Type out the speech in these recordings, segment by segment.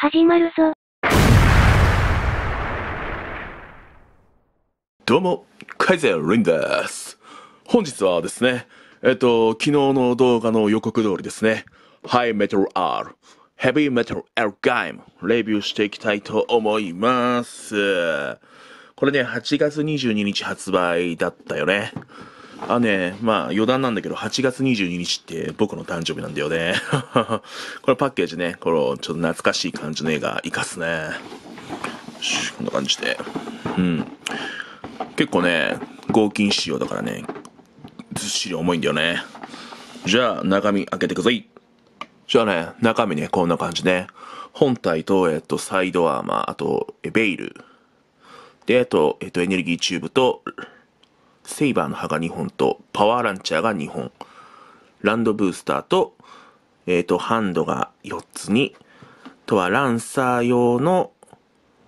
始まるぞ。どうも、カイゼルリンです。本日はですね、えっと、昨日の動画の予告通りですね、ハイメタル R、ヘビーメタル L ガイム、レビューしていきたいと思います。これね、8月22日発売だったよね。あね、まあ余談なんだけど、8月22日って僕の誕生日なんだよね。これパッケージね、このちょっと懐かしい感じの絵が活かすね。こんな感じで。うん。結構ね、合金仕様だからね、ずっしり重いんだよね。じゃあ中身開けてください。じゃあね、中身ね、こんな感じね。本体と、えっと、サイドアーマー、あと、ベイル。で、あと、えっと、エネルギーチューブと、セイバーの刃が2本と、パワーランチャーが2本、ランドブースターと、えっ、ー、と、ハンドが4つに、あとはランサー用の、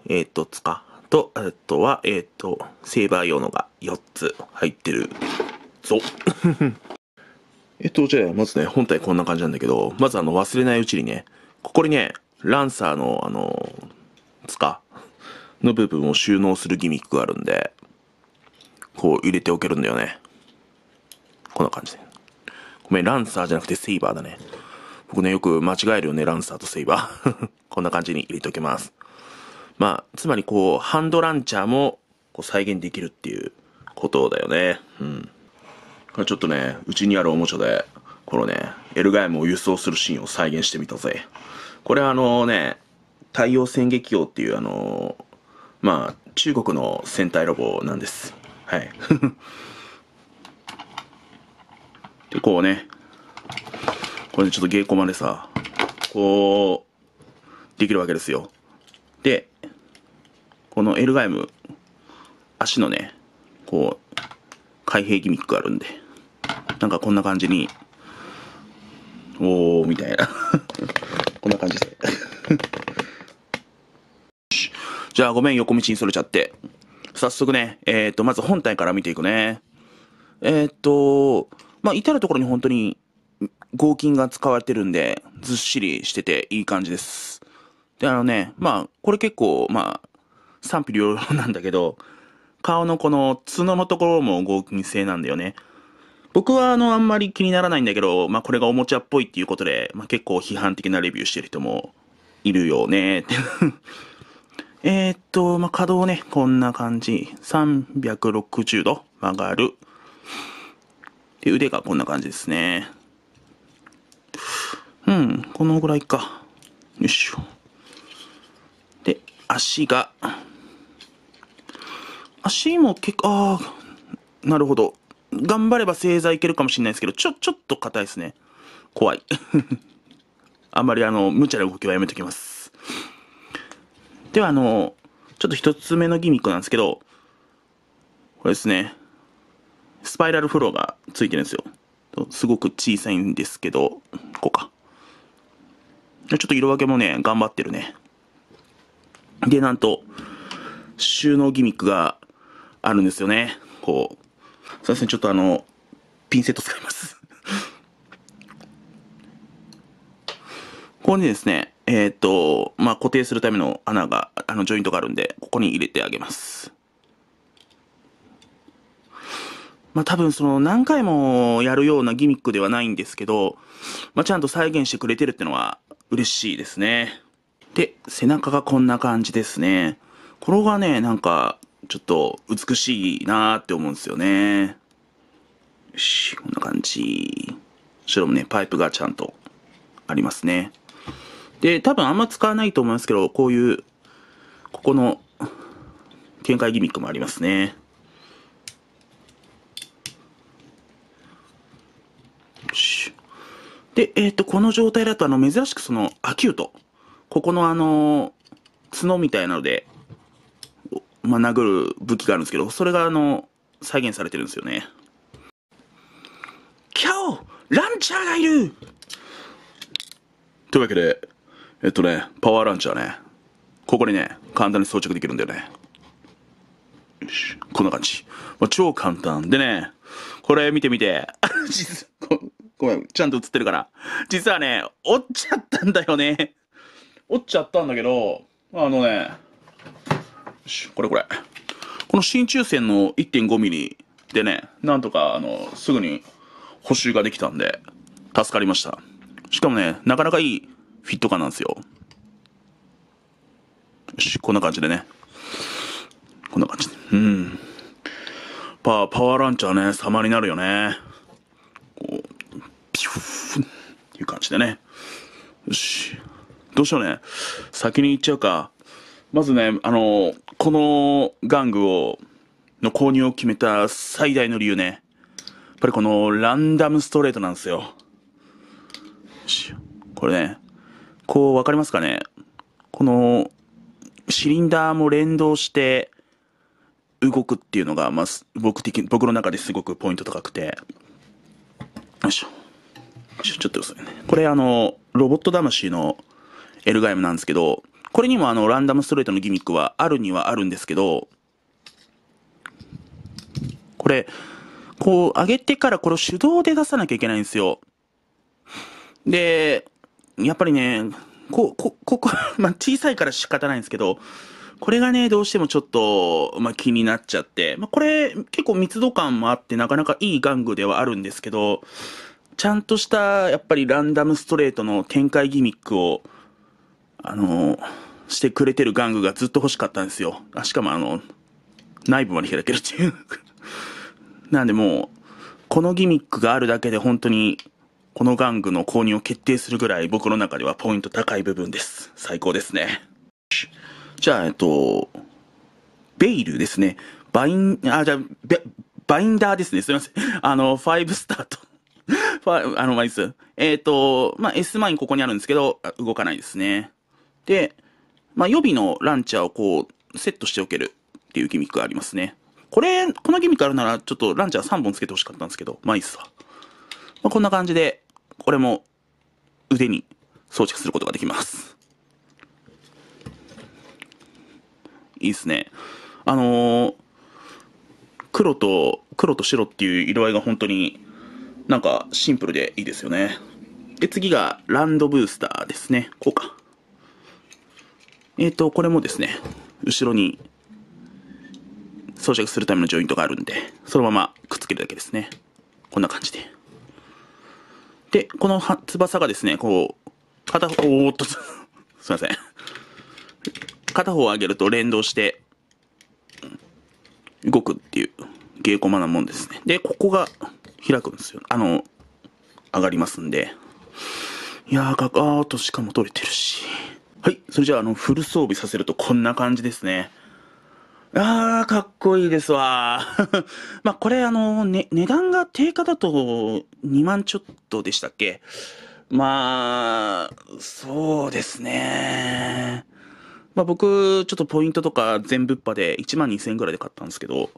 えっ、ー、と、つか、と、あとは、えっ、ー、と、セイバー用のが4つ入ってるぞ。えっと、じゃあ、まずね、本体こんな感じなんだけど、まずあの、忘れないうちにね、ここにね、ランサーの、あの、つかの部分を収納するギミックがあるんで、こう入れておけるんだよね。こんな感じで。ごめん、ランサーじゃなくてセイバーだね。僕ね、よく間違えるよね、ランサーとセイバー。こんな感じに入れておけます。まあ、つまりこう、ハンドランチャーもこう再現できるっていうことだよね。うん。これちょっとね、うちにあるおもちゃで、このね、エルガイムを輸送するシーンを再現してみたぜ。これはあのね、太陽戦撃王っていうあのまあ、中国の戦隊ロボなんです。はいでこうねこれでちょっと芸妓までさこうできるわけですよでこのエルガイム足のねこう開閉ギミックあるんでなんかこんな感じにおーみたいな こんな感じで じゃあごめん横道にそれちゃって。早速ね、えっ、ー、と、まず本体から見ていくね。えっ、ー、と、まあ、至るところに本当に合金が使われてるんで、ずっしりしてていい感じです。で、あのね、まあ、これ結構、まあ、賛否両論なんだけど、顔のこの角のところも合金製なんだよね。僕はあの、あんまり気にならないんだけど、まあ、これがおもちゃっぽいっていうことで、まあ、結構批判的なレビューしてる人もいるよねってえー、っと、まあ、稼働ね、こんな感じ。360度曲がる。で、腕がこんな感じですね。うん、このぐらいか。よいしょ。で、足が。足も結構、ああ、なるほど。頑張れば正座いけるかもしれないですけど、ちょ、ちょっと硬いですね。怖い。あんまりあの、無茶な動きはやめときます。では、あの、ちょっと一つ目のギミックなんですけど、これですね、スパイラルフローがついてるんですよ。すごく小さいんですけど、こうか。ちょっと色分けもね、頑張ってるね。で、なんと、収納ギミックがあるんですよね。こう。すいません、ちょっとあの、ピンセット使いますここにですね、えー、っと、まあ、固定するための穴が、あの、ジョイントがあるんで、ここに入れてあげます。まあ、多分その何回もやるようなギミックではないんですけど、まあ、ちゃんと再現してくれてるってのは嬉しいですね。で、背中がこんな感じですね。これがね、なんか、ちょっと美しいなーって思うんですよね。よし、こんな感じ。後ろもね、パイプがちゃんとありますね。で、多分あんま使わないと思いますけど、こういう、ここの、見解ギミックもありますね。よし。で、えっ、ー、と、この状態だと、あの、珍しくその、アキュート。ここのあの角みたいなので、まあ、殴る武器があるんですけど、それがあの、再現されてるんですよね。キャオランチャーがいるというわけで、えっとね、パワーランチャーね。ここにね、簡単に装着できるんだよね。よし。こんな感じ。まあ、超簡単。でね、これ見てみて。実ご、ごめん、ちゃんと映ってるから。実はね、折っちゃったんだよね。折っちゃったんだけど、あのね、これこれ。この真鍮線の 1.5mm でね、なんとか、あの、すぐに補修ができたんで、助かりました。しかもね、なかなかいいフィット感なんですよ。よし、こんな感じでね。こんな感じで。うん。パパワーランチャーね、様になるよね。こう、ピュッ、いう感じでね。よし。どうしようね。先に行っちゃうか。まずね、あの、この玩具を、の購入を決めた最大の理由ね。やっぱりこのランダムストレートなんですよ。これね、こう、わかりますかねこの、シリンダーも連動して、動くっていうのが、まあ、僕的、僕の中ですごくポイント高くて。よいしょ。よいしょ、ちょっとですね。これあの、ロボット魂のエルガイムなんですけど、これにもあの、ランダムストレートのギミックはあるにはあるんですけど、これ、こう、上げてからこれを手動で出さなきゃいけないんですよ。で、やっぱりね、こ、こ、ここ、まあ、小さいから仕方ないんですけど、これがね、どうしてもちょっと、まあ、気になっちゃって、まあ、これ結構密度感もあってなかなかいい玩具ではあるんですけど、ちゃんとしたやっぱりランダムストレートの展開ギミックを、あの、してくれてる玩具がずっと欲しかったんですよ。あしかもあの、内部まで開けるっていう なんでもう、このギミックがあるだけで本当にこの玩具の購入を決定するぐらい僕の中ではポイント高い部分です。最高ですね。じゃあ、えっと、ベイルですね。バイン、あ、じゃあ、バインダーですね。すいません。あの、ファイブスタート。ファまあ、の、マイス。えっ、ー、と、まあ、S マインここにあるんですけど、動かないですね。で、まあ、予備のランチャーをこう、セットしておけるっていうギミックがありますね。これ、このギミックあるなら、ちょっとランチャー3本つけてほしかったんですけど、マイスは。まあ、こんな感じで、これも腕に装着することができます。いいっすね。あのー、黒と、黒と白っていう色合いが本当になんかシンプルでいいですよね。で、次がランドブースターですね。こうか。えっ、ー、と、これもですね、後ろに装着するためのジョイントがあるんで、そのままくっつけるだけですね。こんな感じで。で、この翼がですね、こう、片方、おーっと、すいません。片方を上げると連動して、動くっていう芸マなもんですね。で、ここが開くんですよ。あの、上がりますんで。いやー、ガガーとしかも取れてるし。はい。それじゃあ、あの、フル装備させるとこんな感じですね。ああ、かっこいいですわ。まあ、これ、あの、ね、値段が定価だと2万ちょっとでしたっけまあ、そうですね。まあ、僕、ちょっとポイントとか全部っぱで1万2000円ぐらいで買ったんですけど、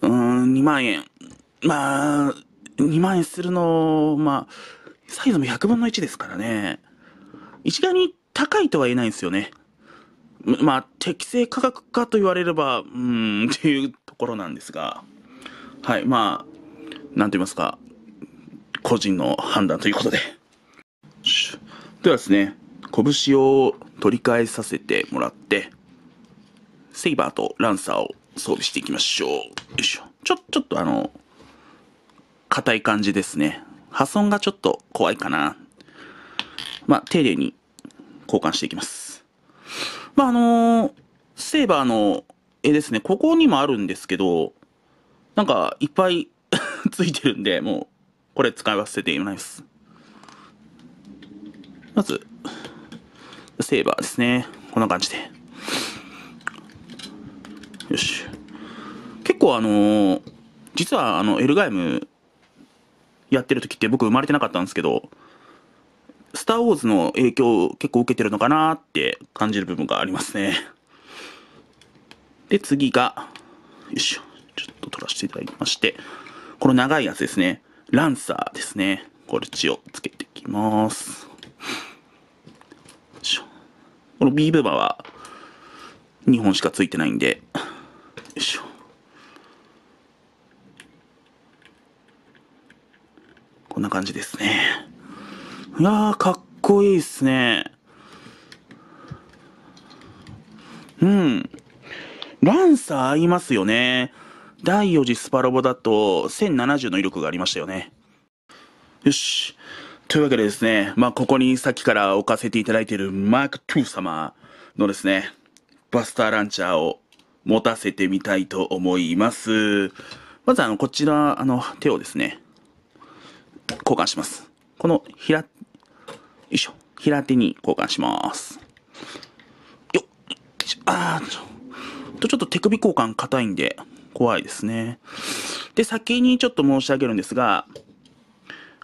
うーん、2万円。まあ、2万円するの、まあ、サイズも100分の1ですからね。一概に高いとは言えないんですよね。まあ、適正価格かと言われれば、うん、っていうところなんですが、はい、まあ、なんと言いますか、個人の判断ということで。ではですね、拳を取り替えさせてもらって、セイバーとランサーを装備していきましょう。よいしょ。ちょ、ちょっとあの、硬い感じですね。破損がちょっと怖いかな。まあ、丁寧に交換していきます。まあ、あのー、セーバーの絵ですね、ここにもあるんですけど、なんかいっぱい ついてるんで、もう、これ使い忘れていないです。まず、セーバーですね。こんな感じで。よし。結構あのー、実はあの、エルガイムやってる時って僕生まれてなかったんですけど、スター・ウォーズの影響を結構受けてるのかなって感じる部分がありますね。で、次が、よいしょ、ちょっと取らせていただきまして、この長いやつですね。ランサーですね。これ血をつけていきます。この B ブーバーは2本しかついてないんで、よいしょ。こんな感じですね。いやー、かっこいいっすね。うん。ランサー合いますよね。第4次スパロボだと1070の威力がありましたよね。よし。というわけでですね、まあ、ここにさっきから置かせていただいているマーク2様のですね、バスターランチャーを持たせてみたいと思います。まずあの、こちら、あの、手をですね、交換します。この、ひら、よいしょ。平手に交換します。よっ。あーと、ちょっと手首交換硬いんで、怖いですね。で、先にちょっと申し上げるんですが、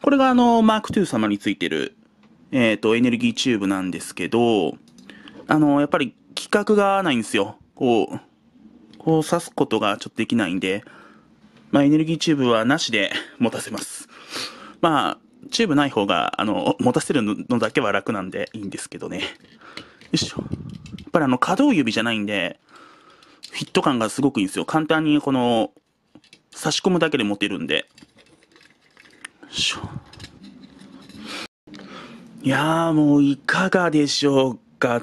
これがあの、マーク2様についてる、えっ、ー、と、エネルギーチューブなんですけど、あの、やっぱり規格がないんですよ。こう、こう刺すことがちょっとできないんで、まあ、エネルギーチューブはなしで持たせます。まあ、チューブない方が、あの、持たせるのだけは楽なんでいいんですけどね。よいしょ。やっぱりあの、可動指じゃないんで、フィット感がすごくいいんですよ。簡単にこの、差し込むだけで持てるんで。よいしょ。いやーもういかがでしょうか。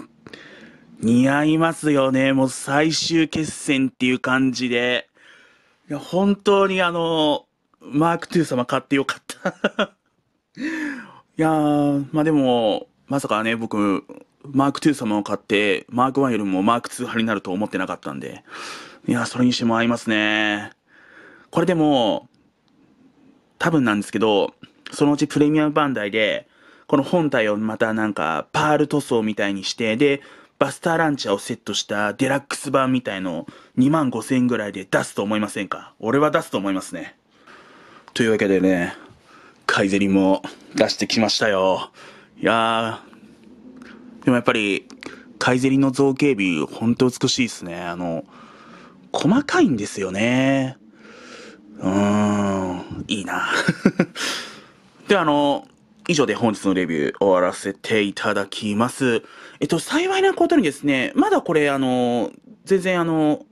似合いますよね。もう最終決戦っていう感じで。いや、本当にあの、マーク2様買ってよかったいやー、まあでも、まさかね、僕、マーク2様を買って、マーク1よりもマーク2派になると思ってなかったんで。いや、それにしても合いますね。これでも、多分なんですけど、そのうちプレミアムバンダイで、この本体をまたなんか、パール塗装みたいにして、で、バスターランチャーをセットしたデラックス版みたいの2万5千円ぐらいで出すと思いませんか俺は出すと思いますね。というわけでね、カイゼリも出してきましたよ。いやー、でもやっぱり、カイゼリの造形美、ほんと美しいですね。あの、細かいんですよね。うーん、いいな。で、あの、以上で本日のレビュー終わらせていただきます。えっと、幸いなことにですね、まだこれ、あの、全然あの、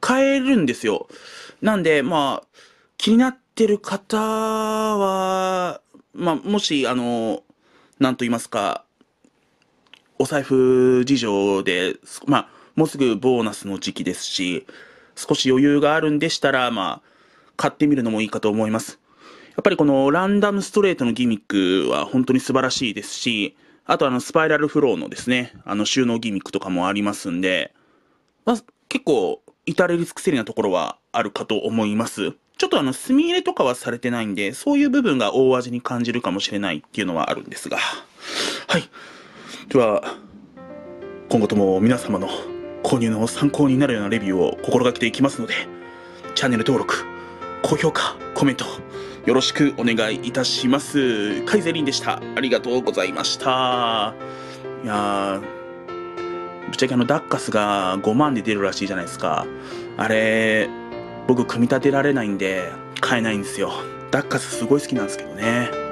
買えるんですよ。なんで、まあ、気になってる方は、まあ、もし、あの、なんと言いますか、お財布事情で、まあ、もうすぐボーナスの時期ですし、少し余裕があるんでしたら、まあ、買ってみるのもいいかと思います。やっぱりこのランダムストレートのギミックは本当に素晴らしいですし、あとあのスパイラルフローのですね、あの収納ギミックとかもありますんで、まあ、結構至れり尽くせりなところはあるかと思います。ちょっとあの、墨入れとかはされてないんで、そういう部分が大味に感じるかもしれないっていうのはあるんですが。はい。では、今後とも皆様の購入の参考になるようなレビューを心がけていきますので、チャンネル登録、高評価、コメント、よろしくお願いいたします。カイゼリンでした。ありがとうございました。いやぶっちゃけあの、ダッカスが5万で出るらしいじゃないですか。あれ、僕組み立てられないんで買えないんですよダッカスすごい好きなんですけどね